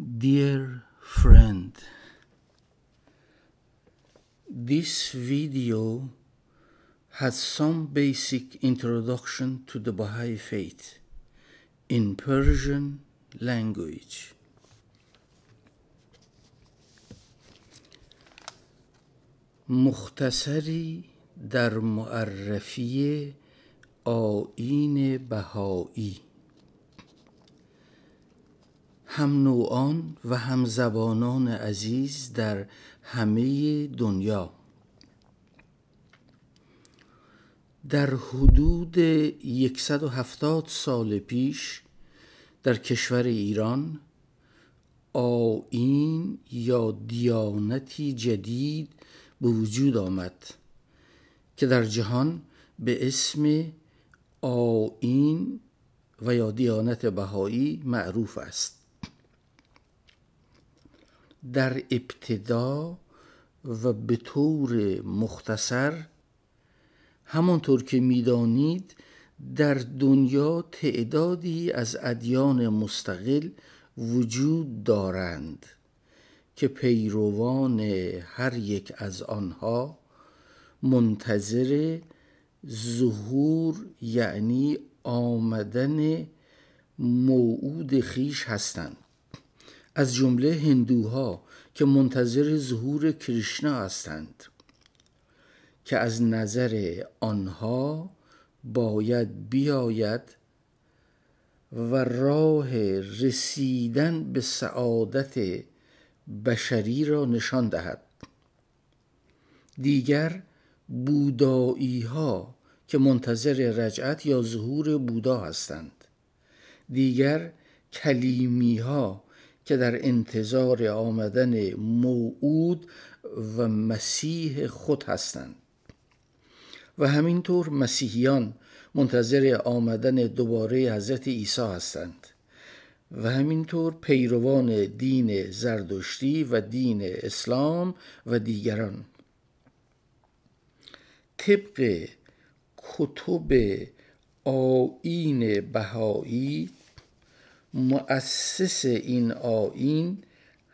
Dear friend, this video has some basic introduction to the Baha'i faith in Persian language. مختصری در معرفی آین بهایی هم نوعان و هم زبانان عزیز در همه دنیا در حدود 170 سال پیش در کشور ایران آین یا دیانتی جدید به وجود آمد که در جهان به اسم آین و یا دیانت بهایی معروف است در ابتدا و به طور مختصر همانطور که میدانید در دنیا تعدادی از ادیان مستقل وجود دارند که پیروان هر یک از آنها منتظر ظهور یعنی آمدن موعود خیش هستند از جمله هندوها که منتظر ظهور کریشنا هستند که از نظر آنها باید بیاید و راه رسیدن به سعادت بشری را نشان دهد دیگر بودایی ها که منتظر رجعت یا ظهور بودا هستند دیگر کلیمی ها که در انتظار آمدن موعود و مسیح خود هستند و همینطور مسیحیان منتظر آمدن دوباره حضرت عیسی هستند و همینطور پیروان دین زردشتی و دین اسلام و دیگران طبق کتب آین بهایی مؤسس این آین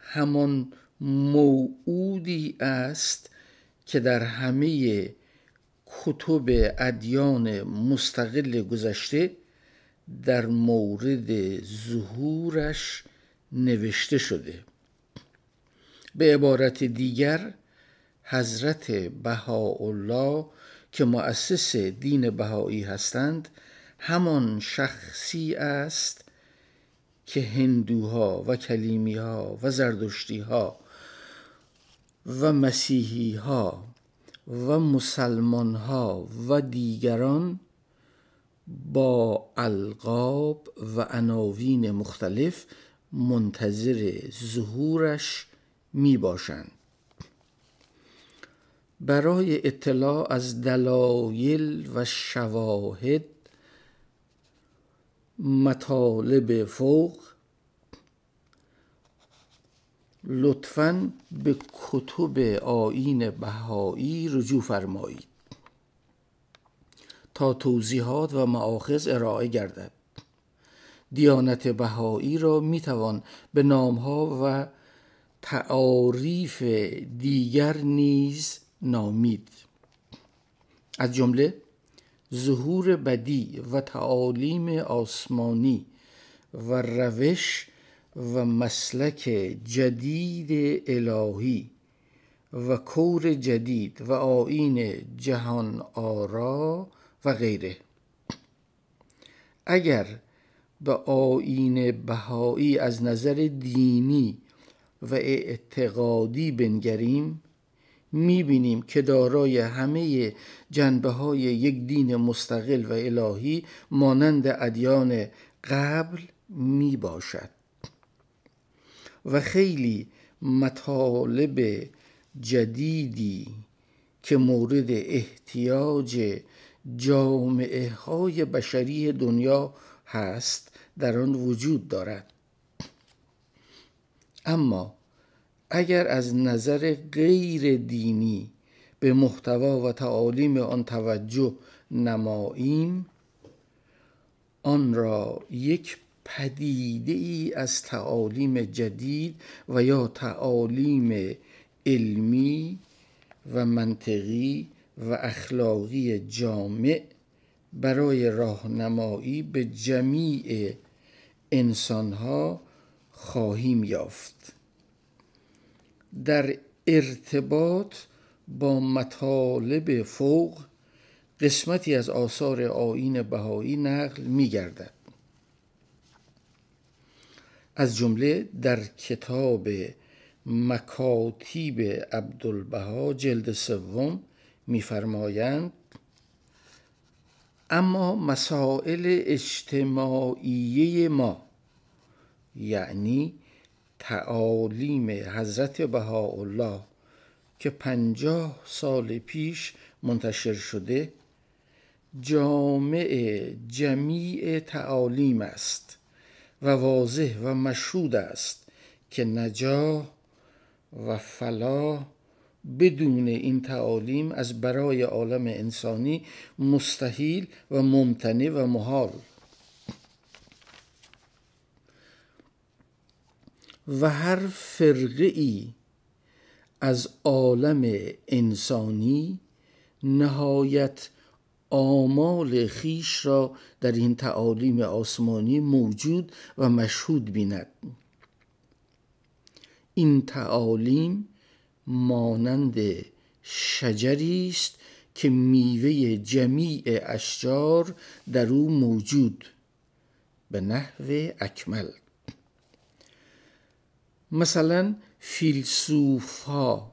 همان موعودی است که در همه کتب ادیان مستقل گذشته در مورد ظهورش نوشته شده به عبارت دیگر حضرت بهاءالله که مؤسس دین بهایی هستند همان شخصی است که هندوها و کلیمی ها و زردشتی ها و مسیحی ها و مسلمان ها و دیگران با القاب و عناوین مختلف منتظر ظهورش می باشند. برای اطلاع از دلایل و شواهد مطالب فوق لطفا به کتب آین بهایی رجوع فرمایید تا توضیحات و معاخذ ارائه گردد دیانت بهایی را توان به نامها و تعاریف دیگر نیز نامید از جمله ظهور بدی و تعالیم آسمانی و روش و مسلک جدید الهی و کور جدید و آین جهان آرا و غیره اگر به آین بهایی از نظر دینی و اعتقادی بنگریم میبینیم که دارای همه جنبه های یک دین مستقل و الهی مانند ادیان قبل میباشد و خیلی مطالب جدیدی که مورد احتیاج جامعه های بشری دنیا هست در آن وجود دارد اما اگر از نظر غیر دینی به محتوا و تعالیم آن توجه نماییم آن را یک پدیده ای از تعالیم جدید و یا تعالیم علمی و منطقی و اخلاقی جامع برای راهنمایی به جمیع انسانها خواهیم یافت در ارتباط با مطالب فوق قسمتی از آثار آین بهایی نقل می گردد. از جمله در کتاب مکاتیب عبدالبها جلد سوم میفرمایند اما مسائل اجتماعیه ما یعنی تعالیم حضرت بهاءالله که پنجاه سال پیش منتشر شده جامع جمیع تعالیم است و واضح و مشهود است که نجا و فلا بدون این تعالیم از برای عالم انسانی مستحیل و ممتنه و محال و هر فرقه ای از عالم انسانی نهایت آمال خیش را در این تعالیم آسمانی موجود و مشهود بیند این تعالیم مانند شجری است که میوه جمیع اشجار در او موجود به نحو اکمل مثلا فیلسوفا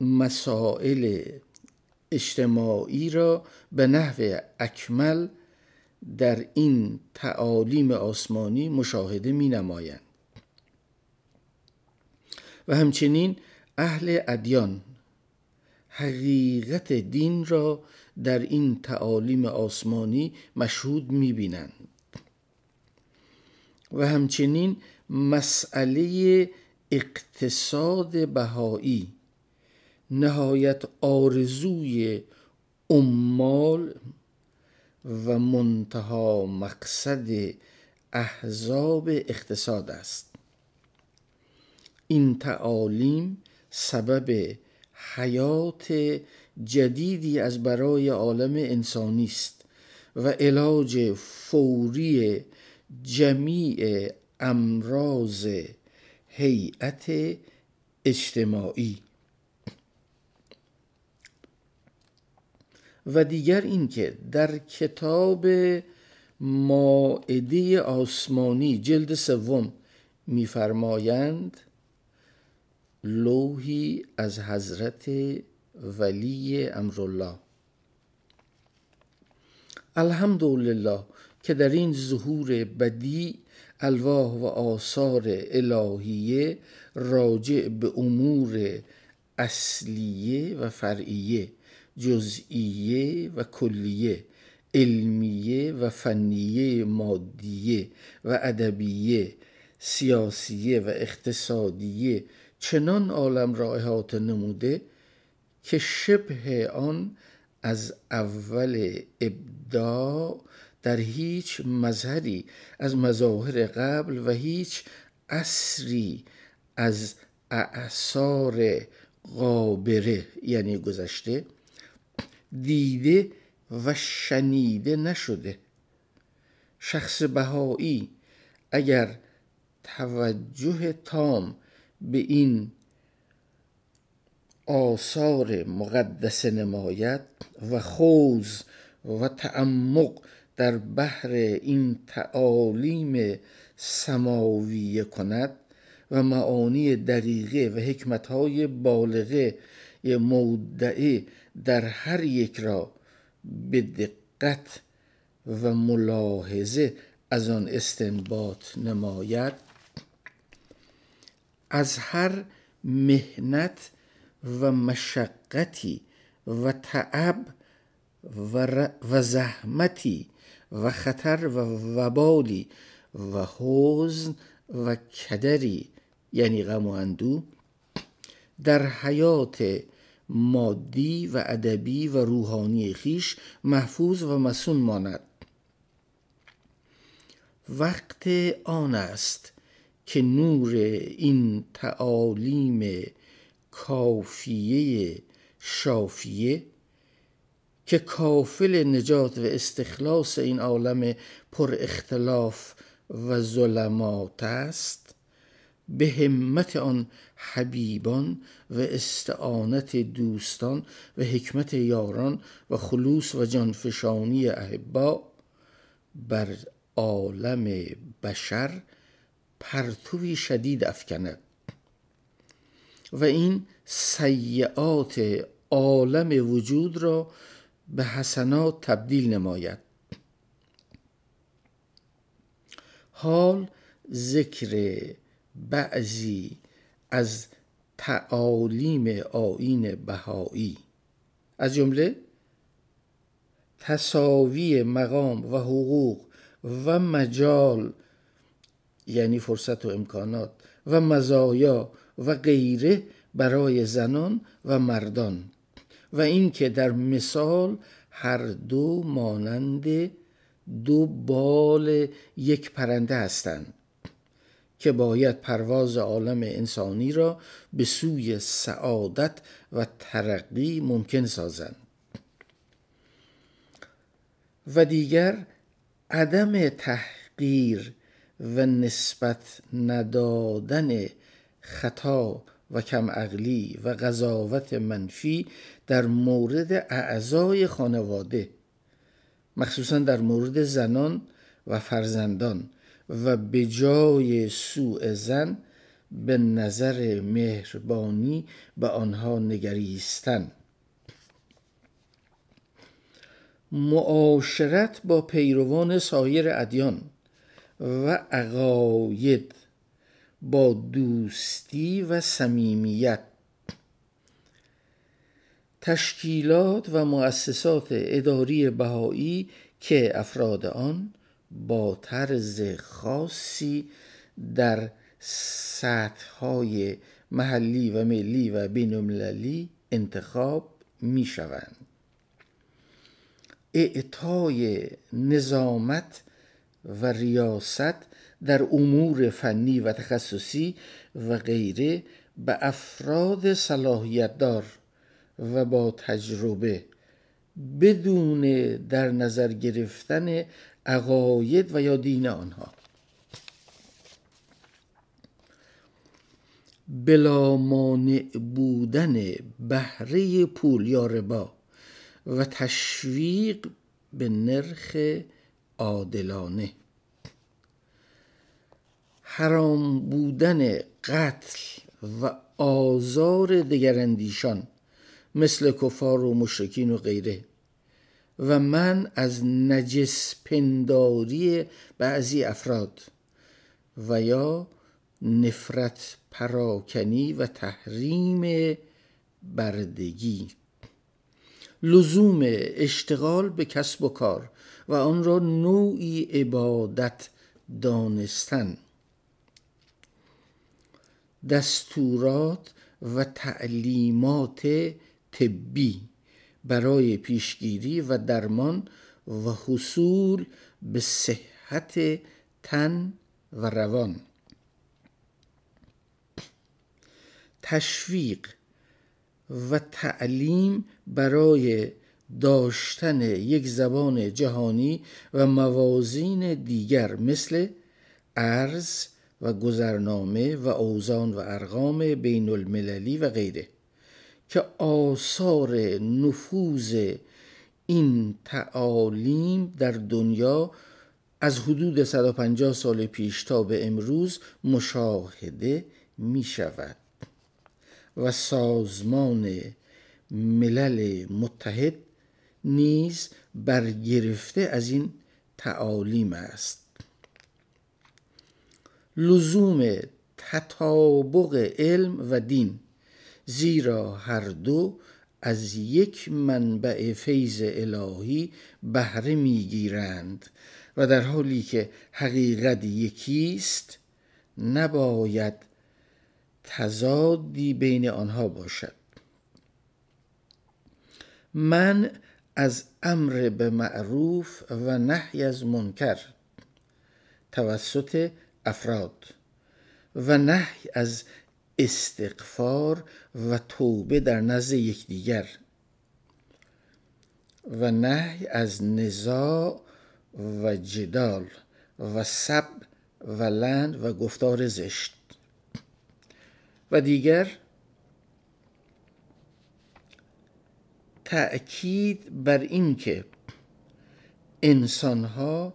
مسائل اجتماعی را به نحو اکمل در این تعالیم آسمانی مشاهده می نمایند و همچنین اهل ادیان حقیقت دین را در این تعالیم آسمانی مشهود می بینند و همچنین مسئله اقتصاد بهایی نهایت آرزوی عمال و منتها مقصد احزاب اقتصاد است این تعالیم سبب حیات جدیدی از برای عالم انسانی است و علاج فوری جمیع امراض هیئت اجتماعی و دیگر اینکه در کتاب ماعده آسمانی جلد سوم میفرمایند لوحی از حضرت ولی امرالله الحمدلله که در این ظهور بدی الواح و آثار الهیه راجع به امور اصلیه و فرعیه جزئیه و کلیه علمیه و فنیه مادیه و ادبیه سیاسیه و اقتصادیه چنان عالم را احاطه نموده که شبه آن از اول ابداع در هیچ مظهری از مظاهر قبل و هیچ اصری از اعثار قابره یعنی گذشته دیده و شنیده نشده شخص بهایی اگر توجه تام به این آثار مقدس نماید و خوز و تعمق در بحر این تعالیم سماویه کند و معانی دریغه و حکمتهای بالغه مودعه در هر یک را به دقت و ملاحظه از آن استنباط نماید از هر مهنت و مشقتی و تعب و زحمتی و خطر و وبالی و حزن و کدری یعنی غم و اندو در حیات مادی و ادبی و روحانی خیش محفوظ و مسون ماند وقت آن است که نور این تعالیم کافیه شافیه که کافل نجات و استخلاص این عالم پر اختلاف و ظلمات است به همت آن حبیبان و استعانت دوستان و حکمت یاران و خلوص و جانفشانی احبا بر عالم بشر پرتوی شدید افکند و این سیعات عالم وجود را به حسنات تبدیل نماید حال ذکر بعضی از تعالیم آین بهایی از جمله تصاوی مقام و حقوق و مجال یعنی فرصت و امکانات و مزایا و غیره برای زنان و مردان و اینکه در مثال هر دو مانند دو بال یک پرنده هستند که باید پرواز عالم انسانی را به سوی سعادت و ترقی ممکن سازند و دیگر عدم تحقیر و نسبت ندادن خطا و کم عقلی و قضاوت منفی در مورد اعضای خانواده مخصوصا در مورد زنان و فرزندان و به جای سوء زن به نظر مهربانی به آنها نگریستن معاشرت با پیروان سایر ادیان و عقاید با دوستی و صمیمیت تشکیلات و مؤسسات اداری بهایی که افراد آن با طرز خاصی در سطحهای محلی و ملی و بینالمللی انتخاب می شوند. اعطای نظامت و ریاست در امور فنی و تخصصی و غیره به افراد صلاحیت دار و با تجربه بدون در نظر گرفتن عقاید و یا دین آنها بلا مانع بودن بهره پول یا ربا و تشویق به نرخ عادلانه حرام بودن قتل و آزار اندیشان مثل کفار و مشرکین و غیره و من از نجس پنداری بعضی افراد و یا نفرت پراکنی و تحریم بردگی لزوم اشتغال به کسب و کار و آن را نوعی عبادت دانستن دستورات و تعلیمات طبی برای پیشگیری و درمان و حصول به صحت تن و روان تشویق و تعلیم برای داشتن یک زبان جهانی و موازین دیگر مثل ارز، و گذرنامه و اوزان و ارقام بین المللی و غیره که آثار نفوذ این تعالیم در دنیا از حدود 150 سال پیش تا به امروز مشاهده می شود و سازمان ملل متحد نیز برگرفته از این تعالیم است لزوم تطابق علم و دین زیرا هر دو از یک منبع فیض الهی بهره میگیرند و در حالی که حقیقت است نباید تضادی بین آنها باشد من از امر به معروف و نحی از منکر توسط افراد و نهی از استقفار و توبه در نزد یکدیگر و نهی از نزاع و جدال و سب و لند و گفتار زشت و دیگر تأکید بر اینکه انسانها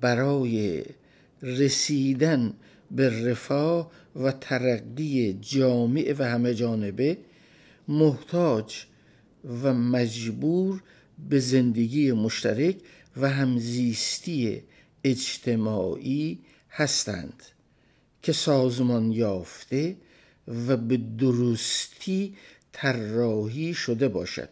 برای رسیدن به رفاه و ترقی جامع و همه جانبه محتاج و مجبور به زندگی مشترک و همزیستی اجتماعی هستند که سازمان یافته و به درستی طراحی شده باشد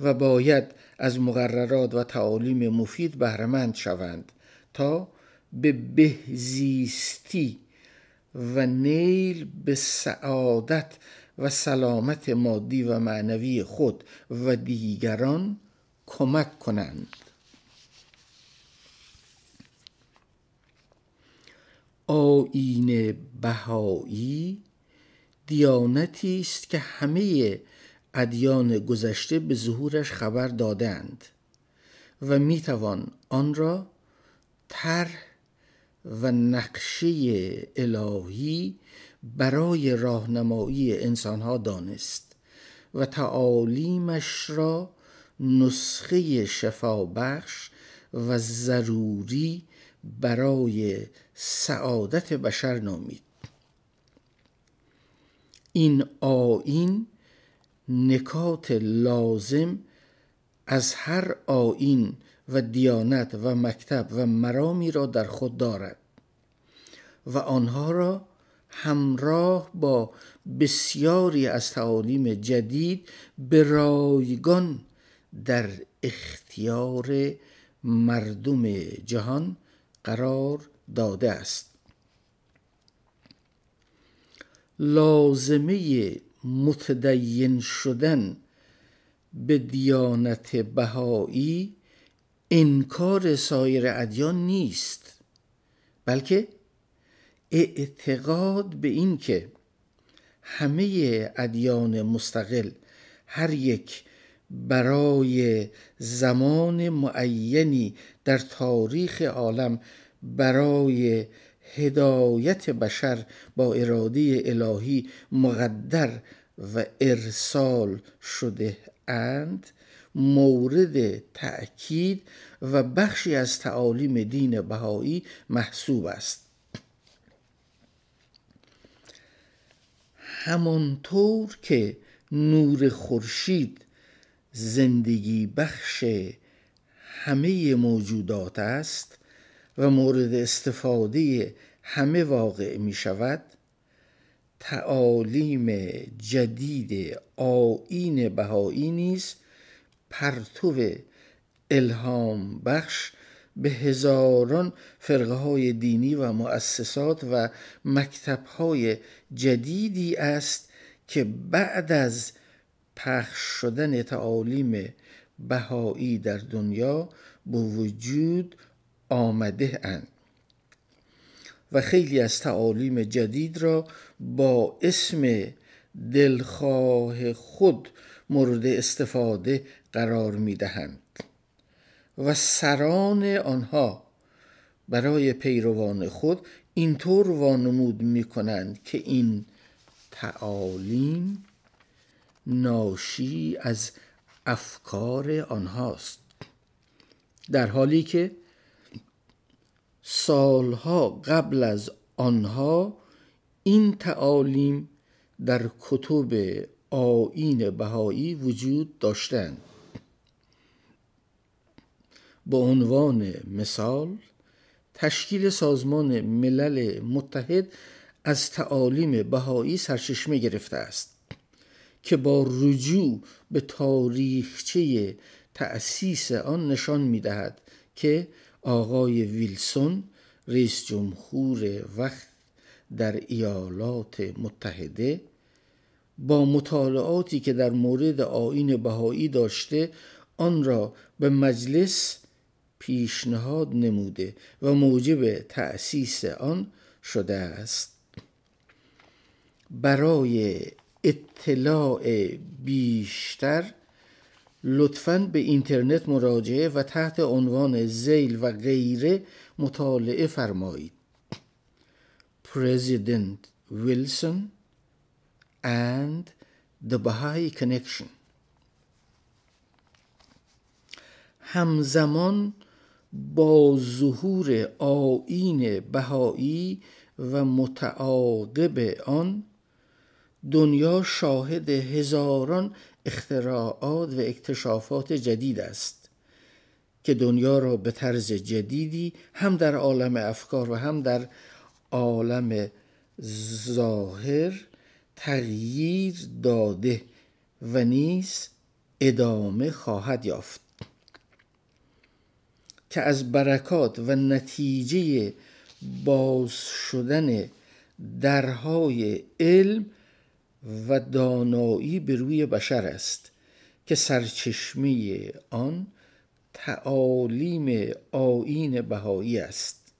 و باید از مقررات و تعالیم مفید بهرهمند شوند تا به بهزیستی و نیل به سعادت و سلامت مادی و معنوی خود و دیگران کمک کنند آین بهایی دیانتی است که همه ادیان گذشته به ظهورش خبر دادند و میتوان آن را طرح و نقشه الهی برای راهنمایی انسانها دانست و تعالیمش را نسخه شفابخش و ضروری برای سعادت بشر نامید این آین نکات لازم از هر آین و دیانت و مکتب و مرامی را در خود دارد و آنها را همراه با بسیاری از تعالیم جدید به رایگان در اختیار مردم جهان قرار داده است لازمه متدین شدن به دیانت بهایی انکار سایر ادیان نیست بلکه اعتقاد به این که همه ادیان مستقل هر یک برای زمان معینی در تاریخ عالم برای هدایت بشر با اراده الهی مقدر و ارسال شده اند مورد تأکید و بخشی از تعالیم دین بهایی محسوب است همانطور که نور خورشید زندگی بخش همه موجودات است و مورد استفاده همه واقع می شود تعالیم جدید آین بهایی نیز پرتو الهام بخش به هزاران فرقه های دینی و مؤسسات و مکتب های جدیدی است که بعد از پخش شدن تعالیم بهایی در دنیا به وجود آمده اند و خیلی از تعالیم جدید را با اسم دلخواه خود مورد استفاده قرار می دهند و سران آنها برای پیروان خود اینطور وانمود می کنند که این تعالیم ناشی از افکار آنهاست در حالی که سالها قبل از آنها این تعالیم در کتب آین بهایی وجود داشتند به عنوان مثال تشکیل سازمان ملل متحد از تعالیم بهایی سرچشمه گرفته است که با رجوع به تاریخچه تأسیس آن نشان می دهد که آقای ویلسون رئیس جمهور وقت در ایالات متحده با مطالعاتی که در مورد آین بهایی داشته آن را به مجلس پیشنهاد نموده و موجب تأسیس آن شده است برای اطلاع بیشتر لطفا به اینترنت مراجعه و تحت عنوان زیل و غیره مطالعه فرمایید پرزیدنت ویلسون and the Baha'i همزمان با ظهور آین بهایی و متعاقب آن دنیا شاهد هزاران اختراعات و اکتشافات جدید است که دنیا را به طرز جدیدی هم در عالم افکار و هم در عالم ظاهر تغییر داده و نیز ادامه خواهد یافت که از برکات و نتیجه باز شدن درهای علم و دانایی به روی بشر است که سرچشمه آن تعالیم آین بهایی است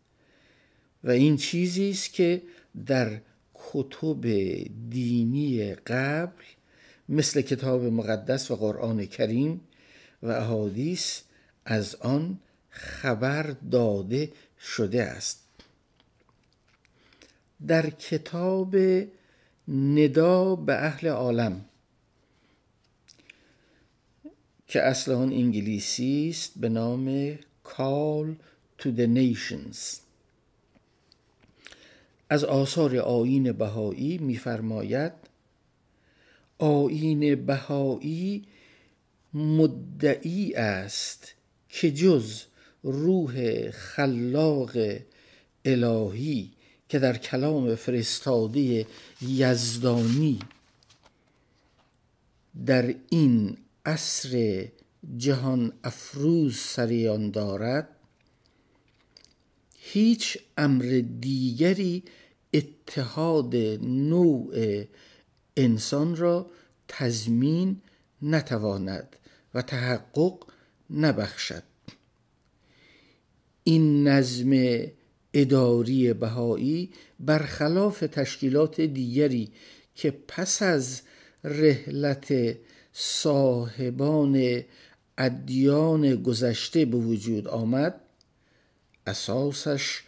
و این چیزی است که در کتب دینی قبل مثل کتاب مقدس و قرآن کریم و احادیث از آن خبر داده شده است در کتاب ندا به اهل عالم که اصل آن انگلیسی است به نام Call to the Nations از آثار آین بهایی میفرماید آین بهایی مدعی است که جز روح خلاق الهی که در کلام فرستاده یزدانی در این عصر جهان افروز سریان دارد هیچ امر دیگری اتحاد نوع انسان را تضمین نتواند و تحقق نبخشد این نظم اداری بهایی برخلاف تشکیلات دیگری که پس از رحلت صاحبان ادیان گذشته به وجود آمد اساسش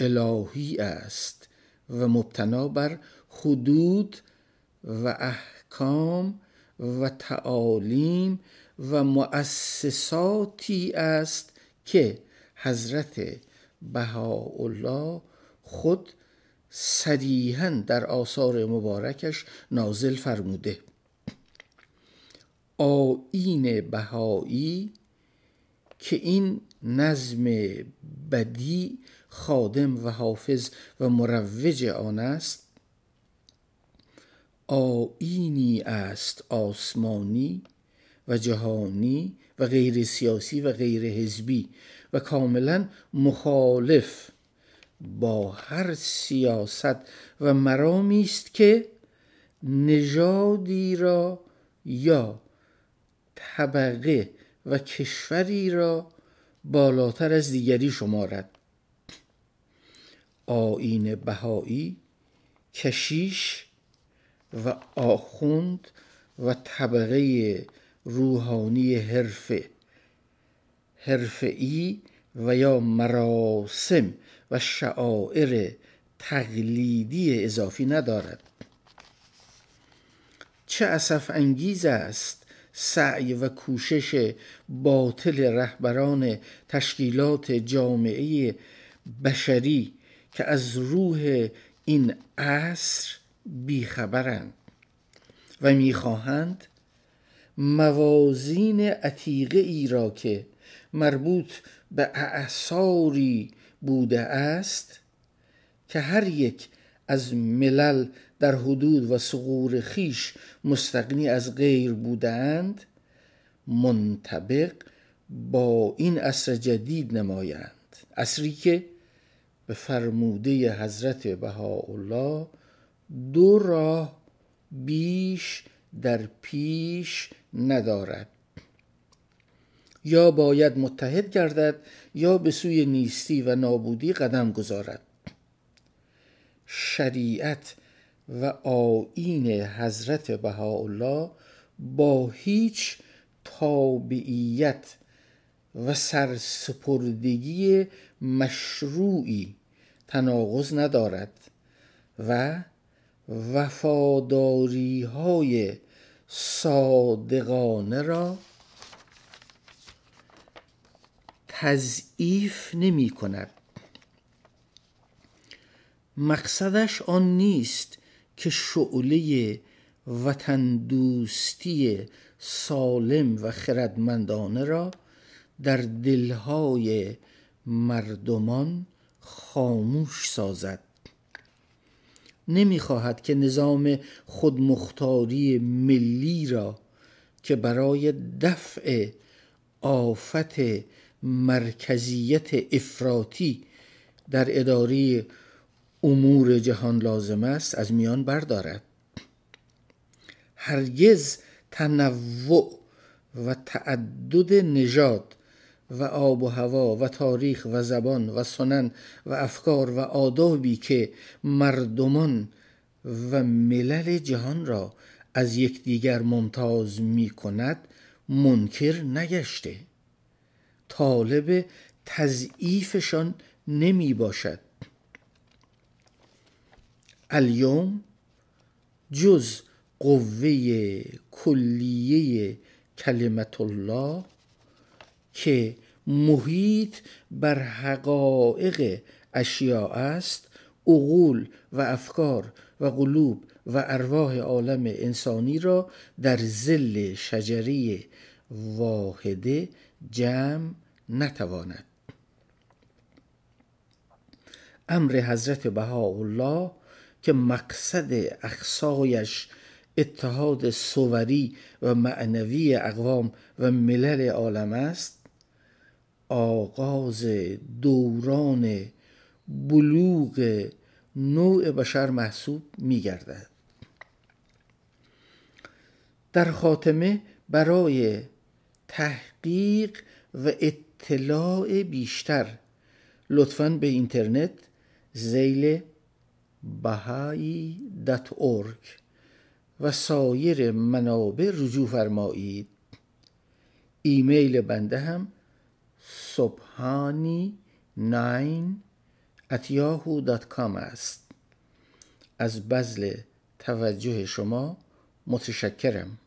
الهی است و مبتنا بر حدود و احکام و تعالیم و مؤسساتی است که حضرت بهاءالله خود صریحا در آثار مبارکش نازل فرموده آیین بهایی که این نظم بدی خادم و حافظ و مروج آن است آینی است آسمانی و جهانی و غیر سیاسی و غیر حزبی و کاملا مخالف با هر سیاست و مرامی است که نژادی را یا طبقه و کشوری را بالاتر از دیگری شمارد آین بهایی کشیش و آخوند و طبقه روحانی حرفه حرفه‌ای و یا مراسم و شعائر تقلیدی اضافی ندارد چه اصف انگیز است سعی و کوشش باطل رهبران تشکیلات جامعه بشری که از روح این عصر بیخبرند و میخواهند موازین عتیقه ای را که مربوط به اعثاری بوده است که هر یک از ملل در حدود و سغور خیش مستقنی از غیر بودند منطبق با این عصر جدید نمایند عصری که به فرموده حضرت بهاءالله دو راه بیش در پیش ندارد یا باید متحد گردد یا به سوی نیستی و نابودی قدم گذارد شریعت و آیین حضرت بهاءالله با هیچ تابعیت و سرسپردگی مشروعی تناقض ندارد و وفاداری های صادقانه را تضعیف نمی کند مقصدش آن نیست که شعله وطن دوستی سالم و خردمندانه را در دلهای مردمان خاموش سازد نمیخواهد که نظام خودمختاری ملی را که برای دفع آفت مرکزیت افراطی در اداره امور جهان لازم است از میان بردارد هرگز تنوع و تعدد نژاد و آب و هوا و تاریخ و زبان و سنن و افکار و آدابی که مردمان و ملل جهان را از یکدیگر ممتاز می کند منکر نگشته طالب تضعیفشان نمی باشد الیوم جز قوه کلیه کلمت الله که محیط بر حقایق اشیاء است عقول و افکار و قلوب و ارواح عالم انسانی را در زل شجری واحده جمع نتواند امر حضرت بهاءالله که مقصد اقصایش اتحاد سووری و معنوی اقوام و ملل عالم است آغاز دوران بلوغ نوع بشر محسوب می گردد. در خاتمه برای تحقیق و اطلاع بیشتر لطفا به اینترنت زیل بهایی و سایر منابع رجوع فرمایید ایمیل بنده هم صبحانی 9 at کام است از بذل توجه شما متشکرم